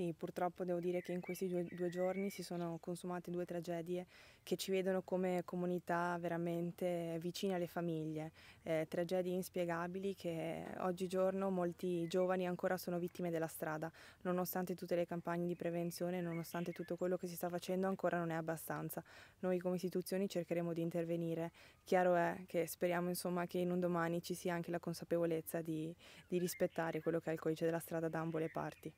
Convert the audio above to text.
Sì, purtroppo devo dire che in questi due, due giorni si sono consumate due tragedie che ci vedono come comunità veramente vicine alle famiglie, eh, tragedie inspiegabili che oggigiorno molti giovani ancora sono vittime della strada, nonostante tutte le campagne di prevenzione, nonostante tutto quello che si sta facendo ancora non è abbastanza. Noi come istituzioni cercheremo di intervenire, chiaro è che speriamo insomma, che in un domani ci sia anche la consapevolezza di, di rispettare quello che è il codice della strada da ambo le parti.